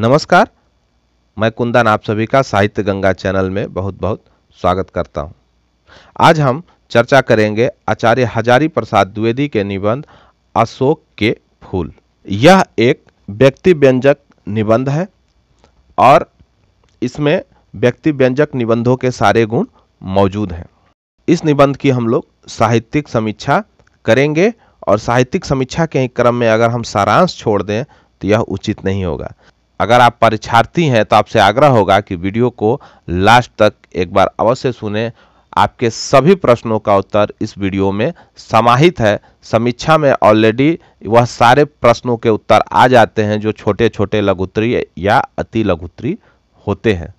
नमस्कार मैं कुंदन आप सभी का साहित्य गंगा चैनल में बहुत बहुत स्वागत करता हूं। आज हम चर्चा करेंगे आचार्य हजारी प्रसाद द्विवेदी के निबंध अशोक के फूल यह एक व्यक्ति व्यंजक निबंध है और इसमें व्यक्ति व्यंजक निबंधों के सारे गुण मौजूद हैं इस निबंध की हम लोग साहित्यिक समीक्षा करेंगे और साहित्यिक समीक्षा के ही क्रम में अगर हम सारांश छोड़ दें तो यह उचित नहीं होगा अगर आप परीक्षार्थी हैं तो आपसे आग्रह होगा कि वीडियो को लास्ट तक एक बार अवश्य सुने आपके सभी प्रश्नों का उत्तर इस वीडियो में समाहित है समीक्षा में ऑलरेडी वह सारे प्रश्नों के उत्तर आ जाते हैं जो छोटे छोटे लघुत्री या अति लघुत्री होते हैं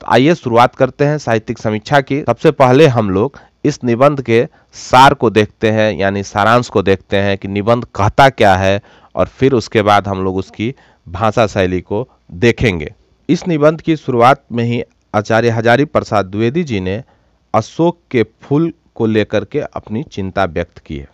तो आइए शुरुआत करते हैं साहित्यिक समीक्षा की सबसे पहले हम लोग इस निबंध के सार को देखते हैं यानी सारांश को देखते हैं कि निबंध कहता क्या है और फिर उसके बाद हम लोग उसकी भाषा शैली को देखेंगे इस निबंध की शुरुआत में ही आचार्य हजारी प्रसाद द्विवेदी जी ने अशोक के फूल को लेकर के अपनी चिंता व्यक्त की है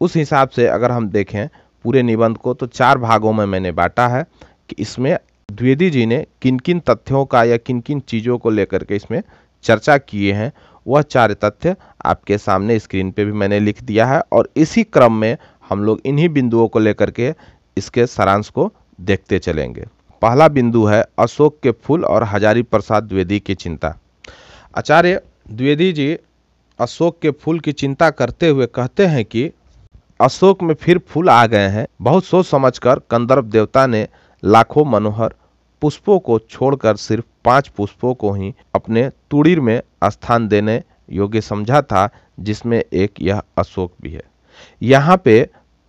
उस हिसाब से अगर हम देखें पूरे निबंध को तो चार भागों में मैंने बांटा है कि इसमें द्विवेदी जी ने किन किन तथ्यों का या किन किन चीज़ों को लेकर के इसमें चर्चा किए हैं वह चार तथ्य आपके सामने स्क्रीन पे भी मैंने लिख दिया है और इसी क्रम में हम लोग इन्हीं बिंदुओं को लेकर के इसके सारांश को देखते चलेंगे पहला बिंदु है अशोक के फूल और हजारी प्रसाद द्विवेदी की चिंता आचार्य द्विवेदी जी अशोक के फूल की चिंता करते हुए कहते हैं कि अशोक में फिर फूल आ गए हैं बहुत सोच समझकर कंदर्व देवता ने लाखों मनोहर पुष्पों को छोड़कर सिर्फ पांच पुष्पों को ही अपने तुड़ीर में स्थान देने योग्य समझा था जिसमें एक यह अशोक भी है यहाँ पे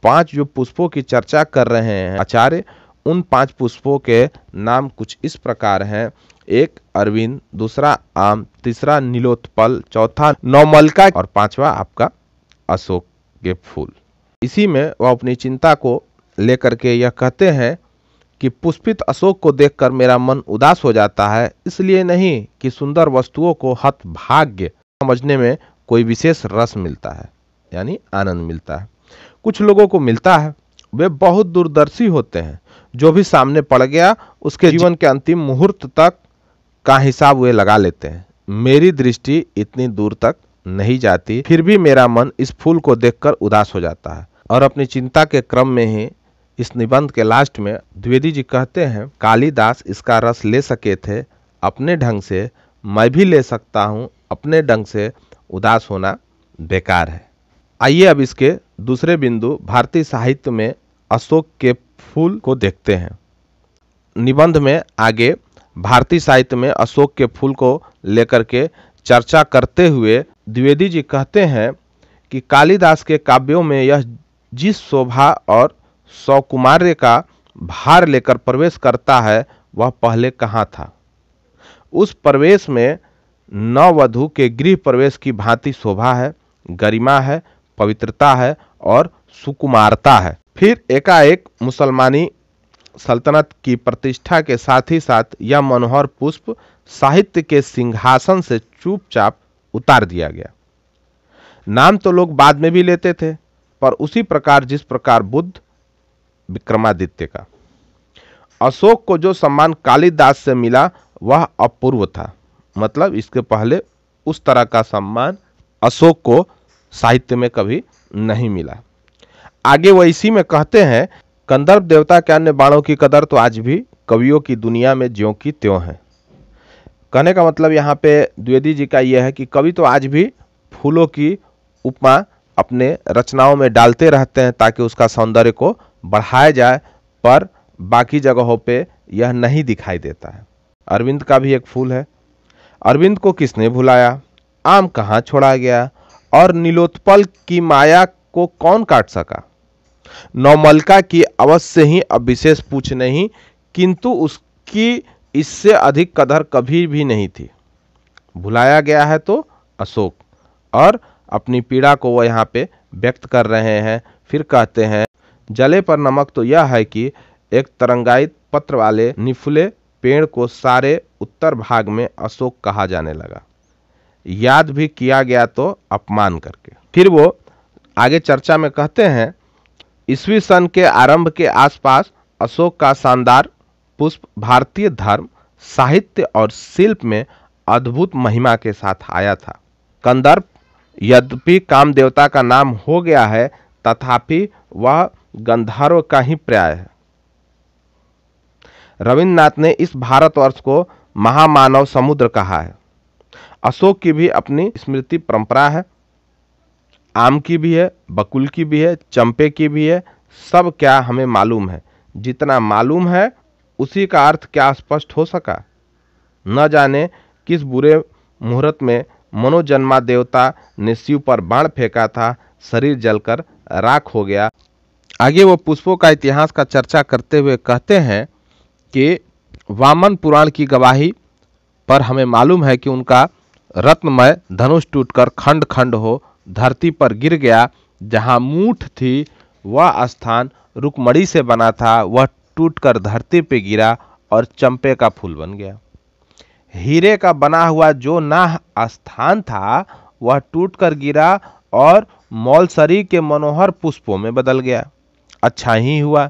पांच जो पुष्पों की चर्चा कर रहे हैं आचार्य उन पांच पुष्पों के नाम कुछ इस प्रकार हैं एक अरविंद दूसरा आम तीसरा नीलोत्पल चौथा नौमलका और पांचवा आपका अशोक के फूल इसी में वह अपनी चिंता को लेकर के यह कहते हैं कि पुष्पित अशोक को देखकर मेरा मन उदास हो जाता है इसलिए नहीं कि सुंदर वस्तुओं को हत भाग्य समझने में कोई विशेष रस मिलता है यानी आनंद मिलता है कुछ लोगों को मिलता है वे बहुत दूरदर्शी होते हैं जो भी सामने पड़ गया उसके जीवन के अंतिम मुहूर्त तक का हिसाब वे लगा लेते हैं मेरी दृष्टि इतनी दूर तक नहीं जाती फिर भी मेरा मन इस फूल को देखकर उदास हो जाता है और अपनी चिंता के क्रम में ही इस निबंध के लास्ट में द्विवेदी जी कहते हैं कालिदास इसका रस ले सके थे अपने ढंग से मैं भी ले सकता हूँ अपने ढंग से उदास होना बेकार है आइए अब इसके दूसरे बिंदु भारतीय साहित्य में अशोक के फूल को देखते हैं निबंध में आगे भारतीय साहित्य में अशोक के फूल को लेकर के चर्चा करते हुए द्विवेदी जी कहते हैं कि कालिदास के काव्यों में यह जिस शोभा और सौकुमार्य का भार लेकर प्रवेश करता है वह पहले कहाँ था उस प्रवेश में नववधु के गृह प्रवेश की भांति शोभा है गरिमा है पवित्रता है और सुकुमारता है फिर एकाएक मुसलमानी सल्तनत की प्रतिष्ठा के साथ ही साथ यह मनोहर पुष्प साहित्य के सिंहासन से चुपचाप उतार दिया गया नाम तो लोग बाद में भी लेते थे पर उसी प्रकार जिस प्रकार बुद्ध विक्रमादित्य का अशोक को जो सम्मान कालिदास से मिला वह अपूर्व था मतलब इसके पहले उस तरह का सम्मान अशोक को साहित्य में कभी नहीं मिला आगे वह इसी में कहते हैं कंदर्प देवता के अन्य बाणों की कदर तो आज भी कवियों की दुनिया में ज्यों की त्यों है कहने का मतलब यहाँ पे द्विवेदी जी का यह है कि कवि तो आज भी फूलों की उपमा अपने रचनाओं में डालते रहते हैं ताकि उसका सौंदर्य को बढ़ाया जाए पर बाकी जगहों पे यह नहीं दिखाई देता है अरविंद का भी एक फूल है अरविंद को किसने भुलाया आम कहाँ छोड़ा गया और नीलोत्पल की माया को कौन काट सका नौमलका की अवश्य ही अब विशेष पूछ नहीं किंतु उसकी इससे अधिक कदर कभी भी नहीं थी भुलाया गया है तो अशोक और अपनी पीड़ा को वह यहाँ पे व्यक्त कर रहे हैं फिर कहते हैं जले पर नमक तो यह है कि एक तरंगाई पत्र वाले निफुले पेड़ को सारे उत्तर भाग में अशोक कहा जाने लगा याद भी किया गया तो अपमान करके फिर वो आगे चर्चा में कहते हैं ईस्वी सन के आरंभ के आसपास अशोक का शानदार पुष्प भारतीय धर्म साहित्य और शिल्प में अद्भुत महिमा के साथ आया था कंदर्प यद्यपि काम देवता का नाम हो गया है तथापि वह गंधर्व का ही पर्याय है रविन्द्रनाथ ने इस भारतवर्ष को महामानव समुद्र कहा है अशोक की भी अपनी स्मृति परंपरा है आम की भी है बकुल की भी है चंपे की भी है सब क्या हमें मालूम है जितना मालूम है उसी का अर्थ क्या स्पष्ट हो सका न जाने किस बुरे मुहूर्त में मनोजन्मा देवता ने शिव पर बाण फेंका था शरीर जलकर राख हो गया आगे वो पुष्पों का इतिहास का चर्चा करते हुए कहते हैं कि वामन पुराण की गवाही पर हमें मालूम है कि उनका रत्नमय धनुष टूटकर खंड खंड हो धरती पर गिर गया जहाँ मूठ थी वह स्थान रुकमणी से बना था वह टूटकर धरती पर गिरा और चंपे का फूल बन गया हीरे का बना हुआ जो नाह स्थान था वह टूटकर गिरा और मौलसरी के मनोहर पुष्पों में बदल गया अच्छा ही हुआ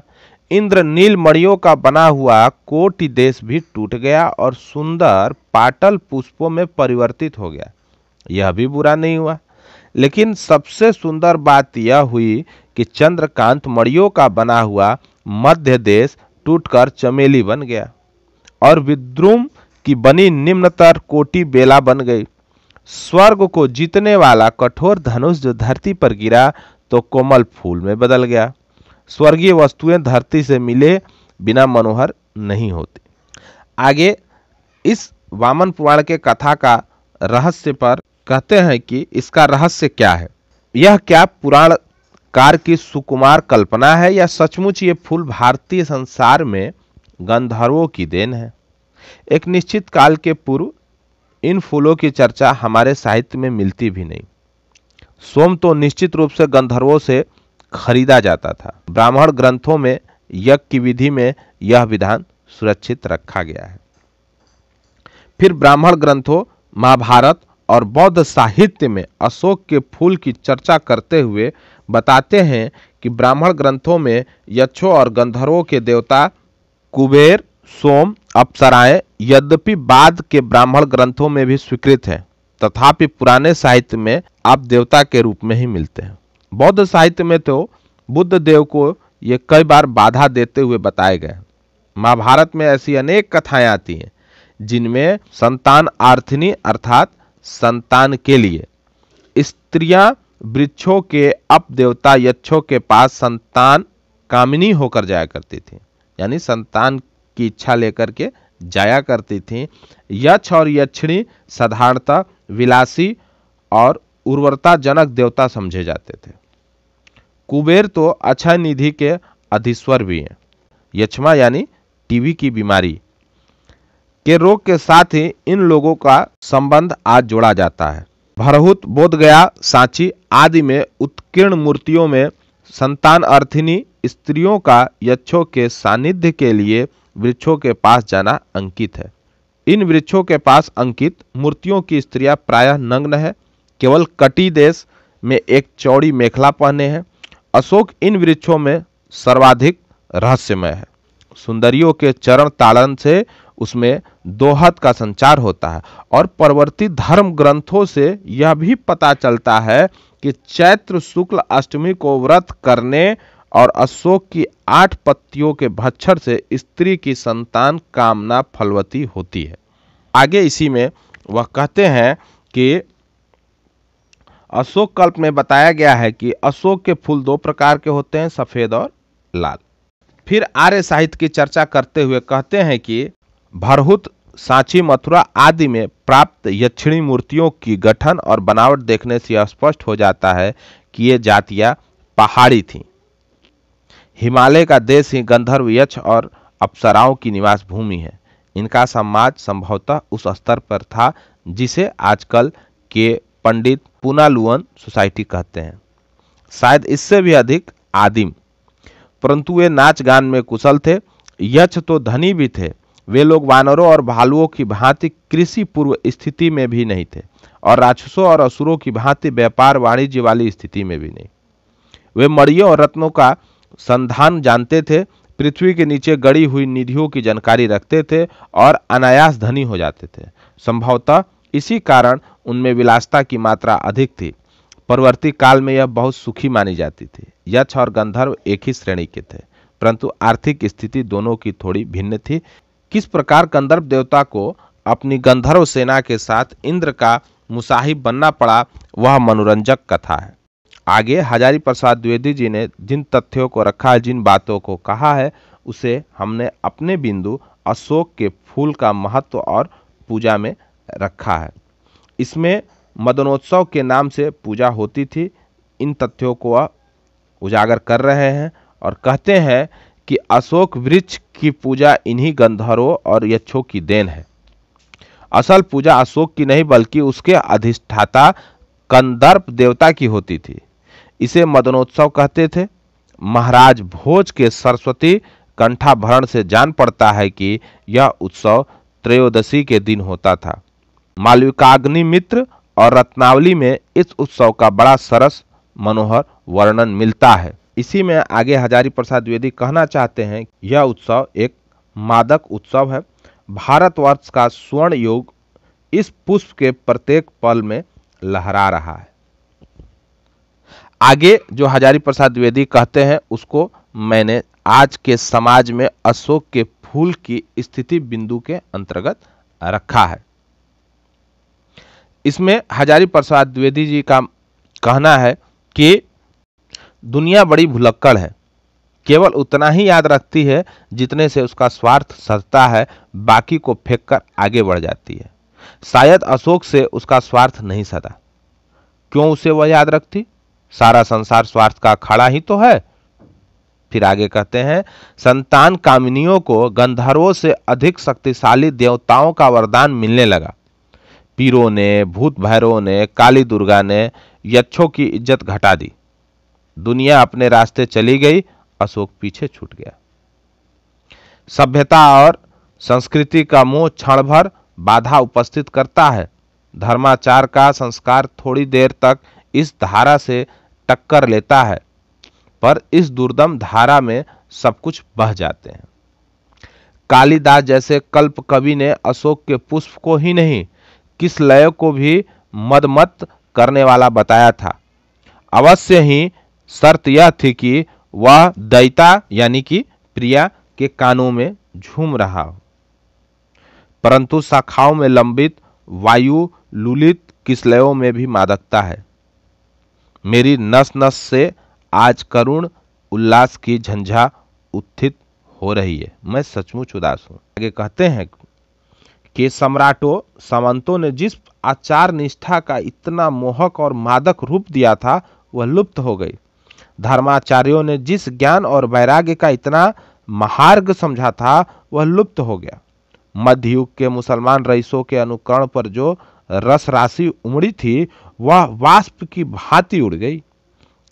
इंद्र नील मणियों का बना हुआ कोटि देश भी टूट गया और सुंदर पाटल पुष्पों में परिवर्तित हो गया यह भी बुरा नहीं हुआ लेकिन सबसे सुंदर बात यह हुई कि चंद्रकांत मणियों का बना हुआ मध्य देश टूटकर चमेली बन गया और विद्रुम की बनी निम्नतर कोटि बेला बन गई स्वर्ग को जीतने वाला कठोर धनुष जो धरती पर गिरा तो कोमल फूल में बदल गया स्वर्गीय वस्तुएं धरती से मिले बिना मनोहर नहीं होती आगे इस वामन पुराण के कथा का रहस्य पर कहते हैं कि इसका रहस्य क्या है यह क्या पुराण कार की सुकुमार कल्पना है या सचमुच ये फूल भारतीय संसार में गंधर्वों की देन है एक निश्चित काल के पूर्व इन फूलों की चर्चा हमारे साहित्य में मिलती भी नहीं सोम तो निश्चित रूप से गंधर्वों से खरीदा जाता था ब्राह्मण ग्रंथों में यज्ञ की विधि में यह विधान सुरक्षित रखा गया है फिर ब्राह्मण ग्रंथों महाभारत और बौद्ध साहित्य में अशोक के फूल की चर्चा करते हुए बताते हैं कि ब्राह्मण ग्रंथों में यक्षों और गंधर्वों के देवता कुबेर सोम अप्सराएं यद्यपि बाद के ब्राह्मण ग्रंथों में भी स्वीकृत हैं तथापि पुराने साहित्य में आप देवता के रूप में ही मिलते हैं बौद्ध साहित्य में तो बुद्ध देव को ये कई बार बाधा देते हुए बताए गए महाभारत में ऐसी अनेक कथाएं आती हैं जिनमें संतान आर्थनी अर्थात संतान के लिए स्त्रियां वृक्षों के अप देवता यक्षों के पास संतान कामिनी होकर जाया करती थी यानी संतान की इच्छा लेकर के जाया करती थी यक्ष और यक्षिणी साधारणतः विलासी और उर्वरता जनक देवता समझे जाते थे कुबेर तो अक्षय अच्छा निधि के अधिस्वर भी हैं यक्षमा यानी टीवी की बीमारी के रोग के साथ ही इन लोगों का संबंध आज जोड़ा जाता है भरहुत बोधगया सांची आदि में उत्कीर्ण मूर्तियों में संतान अर्थिनी स्त्रियों का यक्षों के सानिध्य के लिए वृक्षों के पास जाना अंकित है इन वृक्षों के पास अंकित मूर्तियों की स्त्रियां प्रायः नग्न है केवल कटी देश में एक चौड़ी मेखला पहने हैं अशोक इन वृक्षों में सर्वाधिक रहस्यमय है सुंदरियों के चरण तालन से उसमें दोहद का संचार होता है और परवर्ती धर्म ग्रंथों से यह भी पता चलता है कि चैत्र शुक्ल अष्टमी को व्रत करने और अशोक की आठ पत्तियों के भक्षर से स्त्री की संतान कामना फलवती होती है आगे इसी में वह कहते हैं कि अशोक कल्प में बताया गया है कि अशोक के फूल दो प्रकार के होते हैं सफेद और लाल फिर आर्य साहित्य की चर्चा करते हुए कहते हैं कि भरहुत सांची मथुरा आदि में प्राप्त यक्षिणी मूर्तियों की गठन और बनावट देखने से स्पष्ट हो जाता है कि ये जातियां पहाड़ी थीं हिमालय का देश ही गंधर्व यक्ष और अप्सराओं की निवास भूमि है इनका समाज संभवतः उस स्तर पर था जिसे आजकल के पंडित पुनालुअन सोसाइटी कहते हैं शायद इससे भी अधिक आदिम परंतु वे नाच गान में कुशल थे यक्ष तो धनी भी थे वे लोग वानरों और भालुओं की भांति कृषि पूर्व स्थिति में भी नहीं थे और राक्षसों और असुरों की भांति व्यापार वाणिज्य वाली स्थिति में भी नहीं वे मड़ियों और रत्नों का संधान जानते थे पृथ्वी के नीचे गड़ी हुई निधियों की जानकारी रखते थे और अनायास धनी हो जाते थे संभवतः इसी कारण उनमें विलासता की मात्रा अधिक थी परवर्ती काल में यह बहुत सुखी मानी जाती थी यक्ष और गंधर्व एक ही श्रेणी के थे परंतु आर्थिक स्थिति दोनों की थोड़ी भिन्न थी किस प्रकार गंधर्व देवता को अपनी गंधर्व सेना के साथ इंद्र का मुसाहिब बनना पड़ा वह मनोरंजक कथा है आगे हजारी प्रसाद द्विवेदी जी ने जिन तथ्यों को रखा है जिन बातों को कहा है उसे हमने अपने बिंदु अशोक के फूल का महत्व और पूजा में रखा है इसमें मदनोत्सव के नाम से पूजा होती थी इन तथ्यों को उजागर कर रहे हैं और कहते हैं कि अशोक वृक्ष की पूजा इन्हीं गंधर्वों और यक्षों की देन है असल पूजा अशोक की नहीं बल्कि उसके अधिष्ठाता कंदर्प देवता की होती थी इसे मदनोत्सव कहते थे महाराज भोज के सरस्वती कंठाभरण से जान पड़ता है कि यह उत्सव त्रयोदशी के दिन होता था मालविकाग्नि मित्र और रत्नावली में इस उत्सव का बड़ा सरस मनोहर वर्णन मिलता है इसी में आगे हजारी प्रसाद द्विवेदी कहना चाहते हैं यह उत्सव एक मादक उत्सव है भारतवर्ष का स्वर्ण युग इस पुष्प के प्रत्येक पल में लहरा रहा है आगे जो हजारी प्रसाद द्विवेदी कहते हैं उसको मैंने आज के समाज में अशोक के फूल की स्थिति बिंदु के अंतर्गत रखा है इसमें हजारी प्रसाद द्विवेदी जी का कहना है कि दुनिया बड़ी भुलक्कड़ है केवल उतना ही याद रखती है जितने से उसका स्वार्थ सजता है बाकी को फेंक कर आगे बढ़ जाती है शायद अशोक से उसका स्वार्थ नहीं सदा क्यों उसे वह याद रखती सारा संसार स्वार्थ का खड़ा ही तो है फिर आगे कहते हैं संतान कामिनियों को गंधर्वों से अधिक शक्तिशाली देवताओं का वरदान मिलने लगा पीरों ने भूत भैरों ने काली दुर्गा ने यक्षों की इज्जत घटा दी दुनिया अपने रास्ते चली गई अशोक पीछे छूट गया सभ्यता और संस्कृति का मुंह क्षण भर बाधा उपस्थित करता है धर्माचार का संस्कार थोड़ी देर तक इस धारा से टक्कर लेता है पर इस दुर्दम धारा में सब कुछ बह जाते हैं कालिदास जैसे कल्प कवि ने अशोक के पुष्प को ही नहीं किस लय को भी मदमत करने वाला बताया था अवश्य ही शर्त यह थी कि वह दैता यानी कि प्रिया के कानों में झूम रहा हो परंतु शाखाओं में लंबित वायु लुलित किसलयों में भी मादकता है मेरी नस नस से आज करुण उल्लास की झंझा उत्थित हो रही है मैं सचमुच उदास हूं आगे कहते हैं के सम्राटों सामंतों ने जिस आचार निष्ठा का इतना मोहक और मादक रूप दिया था वह लुप्त हो गई धर्माचार्यों ने जिस ज्ञान और वैराग्य का इतना महार्ग समझा था वह लुप्त हो गया मध्ययुग के मुसलमान रईसों के अनुकरण पर जो रस राशि उमड़ी थी वह वाष्प की भांति उड़ गई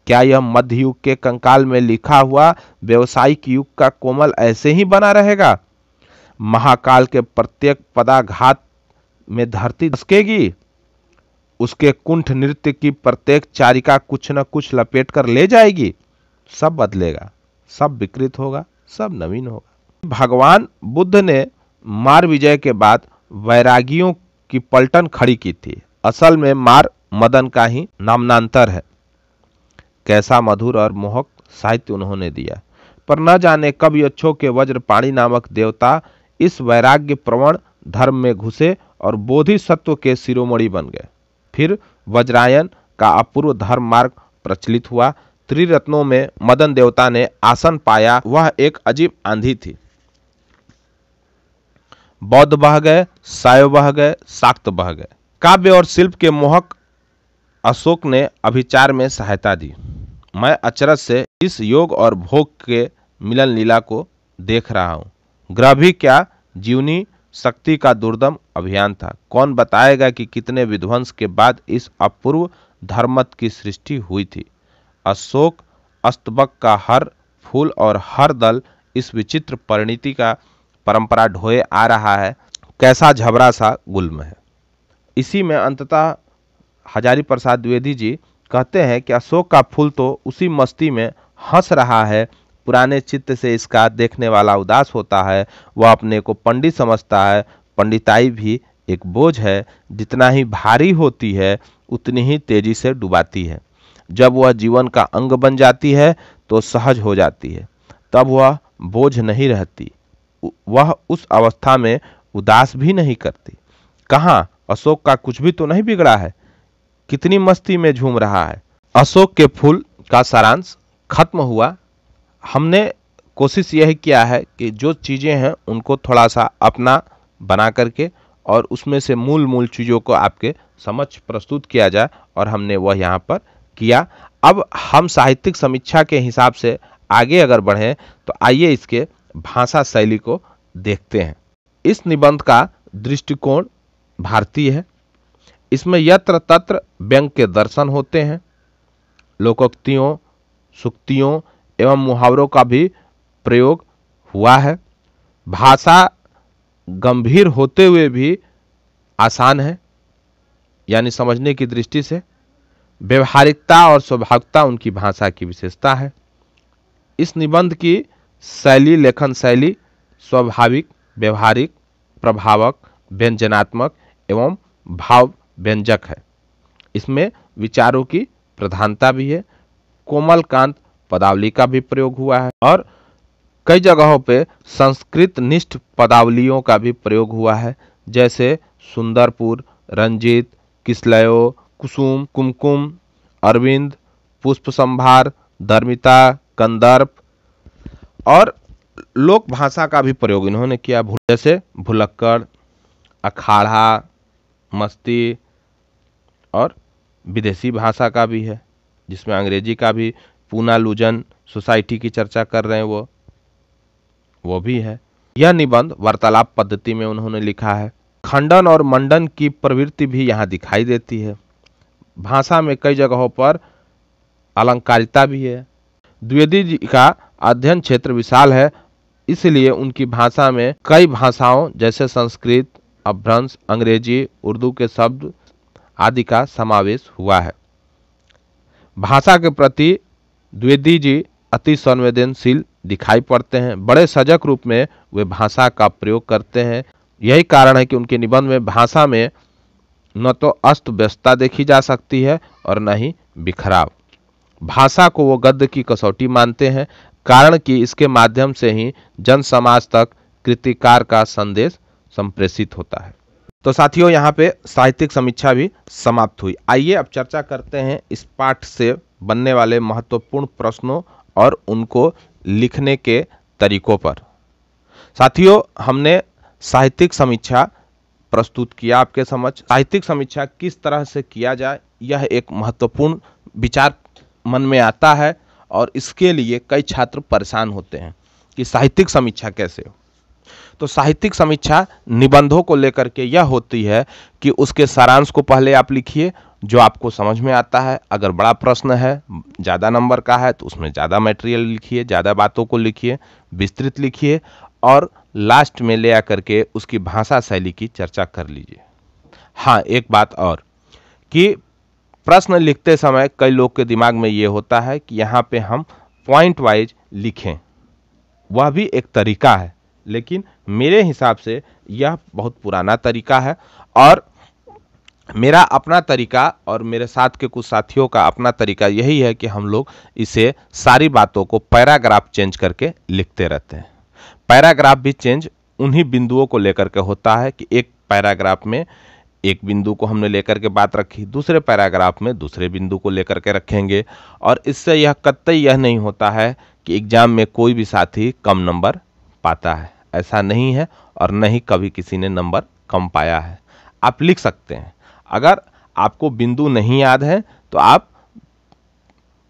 क्या यह मध्ययुग के कंकाल में लिखा हुआ व्यवसायिक युग का कोमल ऐसे ही बना रहेगा महाकाल के प्रत्येक पदाघात में धरती धसकेगी उसके कुंठ नृत्य की प्रत्येक चारिका कुछ न कुछ लपेट कर ले जाएगी सब बदलेगा सब विकृत होगा सब नवीन होगा भगवान बुद्ध ने मार विजय के बाद वैरागियों की पलटन खड़ी की थी असल में मार मदन का ही नामनांतर है कैसा मधुर और मोहक साहित्य उन्होंने दिया पर न जाने कब यक्षों के वज्रपाणी नामक देवता इस वैराग्य प्रवण धर्म में घुसे और बोधिसत्व के शिरोमणि बन गए फिर वज्रायन का अपूर्व धर्म मार्ग प्रचलित हुआ त्रिरत्नों में मदन देवता ने आसन पाया वह एक अजीब आंधी थी बौद्ध बह गए साय बह गए साक्त बह गए काव्य और शिल्प के मोहक अशोक ने अभिचार में सहायता दी मैं अचरज से इस योग और भोग के मिलन लीला को देख रहा हूं भी क्या जीवनी शक्ति का दुर्दम अभियान था कौन बताएगा कि कितने विध्वंस के बाद इस अपूर्व धर्मत की सृष्टि हुई थी अशोक अस्तबक का हर फूल और हर दल इस विचित्र परिणति का परंपरा ढोए आ रहा है कैसा झबरा सा गुल्म है इसी में अंततः हजारी प्रसाद द्विवेदी जी कहते हैं कि अशोक का फूल तो उसी मस्ती में हंस रहा है पुराने चित्त से इसका देखने वाला उदास होता है वह अपने को पंडित समझता है पंडिताई भी एक बोझ है जितना ही भारी होती है उतनी ही तेजी से डुबाती है जब वह जीवन का अंग बन जाती है तो सहज हो जाती है तब वह बोझ नहीं रहती वह उस अवस्था में उदास भी नहीं करती कहाँ अशोक का कुछ भी तो नहीं बिगड़ा है कितनी मस्ती में झूम रहा है अशोक के फूल का सारांश खत्म हुआ हमने कोशिश यह किया है कि जो चीज़ें हैं उनको थोड़ा सा अपना बना करके और उसमें से मूल मूल चीज़ों को आपके समक्ष प्रस्तुत किया जाए और हमने वह यहाँ पर किया अब हम साहित्यिक समीक्षा के हिसाब से आगे अगर बढ़ें तो आइए इसके भाषा शैली को देखते हैं इस निबंध का दृष्टिकोण भारतीय है इसमें यत्र तत्र व्यंग के दर्शन होते हैं लोकोक्तियों सुक्तियों एवं मुहावरों का भी प्रयोग हुआ है भाषा गंभीर होते हुए भी आसान है यानी समझने की दृष्टि से व्यवहारिकता और स्वभाविकता उनकी भाषा की विशेषता है इस निबंध की शैली लेखन शैली स्वाभाविक व्यवहारिक प्रभावक व्यंजनात्मक एवं भाव व्यंजक है इसमें विचारों की प्रधानता भी है कोमलकांत पदावली का भी प्रयोग हुआ है और कई जगहों पे संस्कृत निष्ठ पदावलियों का भी प्रयोग हुआ है जैसे सुंदरपुर रंजीत किसलयो कुसुम कुमकुम अरविंद पुष्प संभार धर्मिता कंदर्प और लोक भाषा का भी प्रयोग इन्होंने किया जैसे भुलक्कड़ अखाड़ा मस्ती और विदेशी भाषा का भी है जिसमें अंग्रेजी का भी पूना लुजन सोसाइटी की चर्चा कर रहे हैं वो वो भी है यह निबंध वार्तालाप पद्धति में उन्होंने लिखा है खंडन और मंडन की प्रवृत्ति भी यहाँ दिखाई देती है भाषा में कई जगहों पर अलंकारिता भी है द्विवेदी जी का अध्ययन क्षेत्र विशाल है इसलिए उनकी भाषा में कई भाषाओं जैसे संस्कृत अभ्रंश अंग्रेजी उर्दू के शब्द आदि का समावेश हुआ है भाषा के प्रति द्विवेदी जी अति संवेदनशील दिखाई पड़ते हैं बड़े सजग रूप में वे भाषा का प्रयोग करते हैं यही कारण है कि उनके निबंध में भाषा में न तो अस्त व्यस्तता देखी जा सकती है और न ही बिखराव भाषा को वो गद्य की कसौटी मानते हैं कारण कि इसके माध्यम से ही जन समाज तक कृतिकार का संदेश संप्रेषित होता है तो साथियों यहाँ पे साहित्यिक समीक्षा भी समाप्त हुई आइए अब चर्चा करते हैं इस पाठ से बनने वाले महत्वपूर्ण प्रश्नों और उनको लिखने के तरीकों पर साथियों हमने साहित्यिक समीक्षा प्रस्तुत किया आपके समझ साहित्यिक समीक्षा किस तरह से किया जाए यह एक महत्वपूर्ण विचार मन में आता है और इसके लिए कई छात्र परेशान होते हैं कि साहित्यिक समीक्षा कैसे हो तो साहित्यिक समीक्षा निबंधों को लेकर के यह होती है कि उसके सारांश को पहले आप लिखिए जो आपको समझ में आता है अगर बड़ा प्रश्न है ज़्यादा नंबर का है तो उसमें ज़्यादा मटेरियल लिखिए ज़्यादा बातों को लिखिए विस्तृत लिखिए और लास्ट में ले आकर के उसकी भाषा शैली की चर्चा कर लीजिए हाँ एक बात और कि प्रश्न लिखते समय कई लोग के दिमाग में ये होता है कि यहाँ पे हम पॉइंट वाइज लिखें वह भी एक तरीका है लेकिन मेरे हिसाब से यह बहुत पुराना तरीका है और मेरा अपना तरीका और मेरे साथ के कुछ साथियों का अपना तरीका यही है कि हम लोग इसे सारी बातों को पैराग्राफ चेंज करके लिखते रहते हैं पैराग्राफ भी चेंज उन्हीं बिंदुओं को लेकर के होता है कि एक पैराग्राफ में एक बिंदु को हमने लेकर के बात रखी दूसरे पैराग्राफ में दूसरे बिंदु को लेकर के रखेंगे और इससे यह कतई यह नहीं होता है कि एग्ज़ाम में कोई भी साथी कम नंबर पाता है ऐसा नहीं है और न ही कभी किसी ने नंबर कम पाया है आप लिख सकते हैं अगर आपको बिंदु नहीं याद है तो आप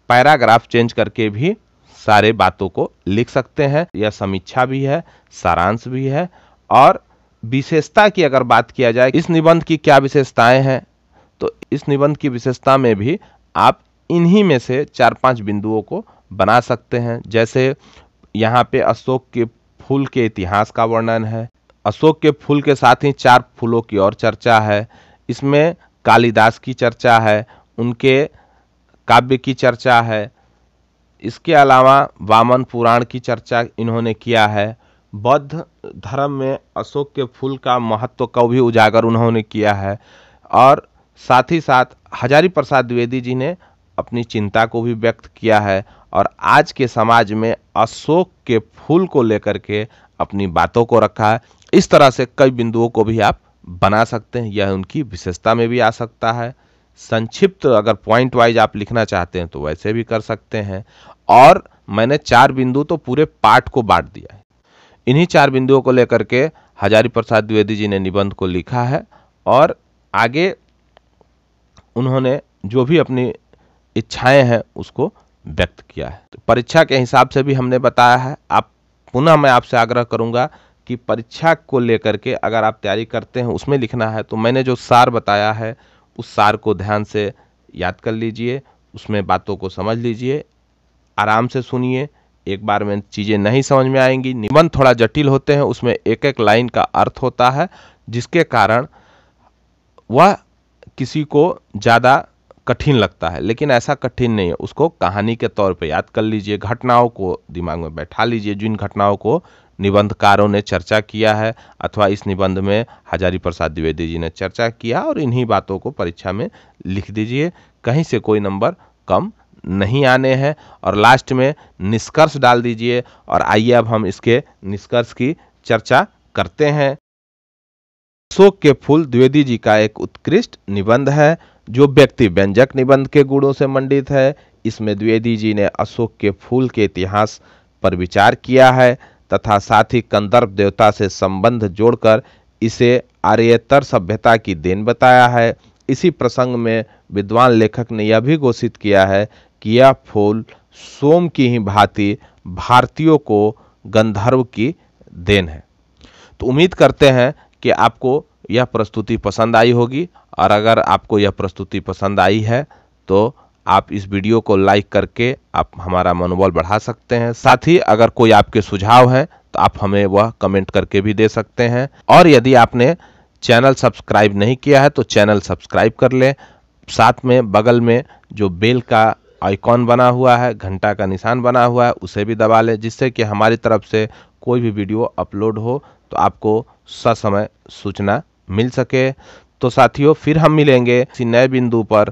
पैराग्राफ चेंज करके भी सारे बातों को लिख सकते हैं यह समीक्षा भी है सारांश भी है और विशेषता की अगर बात किया जाए इस निबंध की क्या विशेषताएं हैं तो इस निबंध की विशेषता में भी आप इन्हीं में से चार पांच बिंदुओं को बना सकते हैं जैसे यहाँ पे अशोक के फूल के इतिहास का वर्णन है अशोक के फूल के साथ ही चार फूलों की और चर्चा है इसमें कालिदास की चर्चा है उनके काव्य की चर्चा है इसके अलावा वामन पुराण की चर्चा इन्होंने किया है बौद्ध धर्म में अशोक के फूल का महत्व को भी उजागर उन्होंने किया है और साथ ही साथ हजारी प्रसाद द्विवेदी जी ने अपनी चिंता को भी व्यक्त किया है और आज के समाज में अशोक के फूल को लेकर के अपनी बातों को रखा है इस तरह से कई बिंदुओं को भी आप बना सकते हैं यह उनकी विशेषता में भी आ सकता है संक्षिप्त अगर पॉइंट वाइज आप लिखना चाहते हैं तो वैसे भी कर सकते हैं और मैंने चार बिंदु तो पूरे पाठ को बांट दिया है इन्हीं चार बिंदुओं को लेकर के हजारी प्रसाद द्विवेदी जी ने निबंध को लिखा है और आगे उन्होंने जो भी अपनी इच्छाएं हैं उसको व्यक्त किया है तो परीक्षा के हिसाब से भी हमने बताया है आप पुनः मैं आपसे आग्रह करूंगा कि परीक्षा को लेकर के अगर आप तैयारी करते हैं उसमें लिखना है तो मैंने जो सार बताया है उस सार को ध्यान से याद कर लीजिए उसमें बातों को समझ लीजिए आराम से सुनिए एक बार में चीज़ें नहीं समझ में आएंगी निबंध थोड़ा जटिल होते हैं उसमें एक एक लाइन का अर्थ होता है जिसके कारण वह किसी को ज़्यादा कठिन लगता है लेकिन ऐसा कठिन नहीं है उसको कहानी के तौर पर याद कर लीजिए घटनाओं को दिमाग में बैठा लीजिए जिन घटनाओं को निबंधकारों ने चर्चा किया है अथवा इस निबंध में हजारी प्रसाद द्विवेदी जी ने चर्चा किया और इन्हीं बातों को परीक्षा में लिख दीजिए कहीं से कोई नंबर कम नहीं आने हैं और लास्ट में निष्कर्ष डाल दीजिए और आइए अब हम इसके निष्कर्ष की चर्चा करते हैं शोक के फूल द्विवेदी जी का एक उत्कृष्ट निबंध है जो व्यक्ति व्यंजक निबंध के गुणों से मंडित है इसमें द्विवेदी जी ने अशोक के फूल के इतिहास पर विचार किया है तथा साथ ही कंदर्प देवता से संबंध जोड़कर इसे आर्यतर सभ्यता की देन बताया है इसी प्रसंग में विद्वान लेखक ने यह भी घोषित किया है कि यह फूल सोम की ही भांति भारतीयों को गंधर्व की देन है तो उम्मीद करते हैं कि आपको यह प्रस्तुति पसंद आई होगी और अगर आपको यह प्रस्तुति पसंद आई है तो आप इस वीडियो को लाइक करके आप हमारा मनोबल बढ़ा सकते हैं साथ ही अगर कोई आपके सुझाव हैं तो आप हमें वह कमेंट करके भी दे सकते हैं और यदि आपने चैनल सब्सक्राइब नहीं किया है तो चैनल सब्सक्राइब कर लें साथ में बगल में जो बेल का आइकॉन बना हुआ है घंटा का निशान बना हुआ है उसे भी दबा लें जिससे कि हमारी तरफ से कोई भी वीडियो अपलोड हो तो आपको ससमय सूचना मिल सके तो साथियों फिर हम मिलेंगे किसी नए बिंदु पर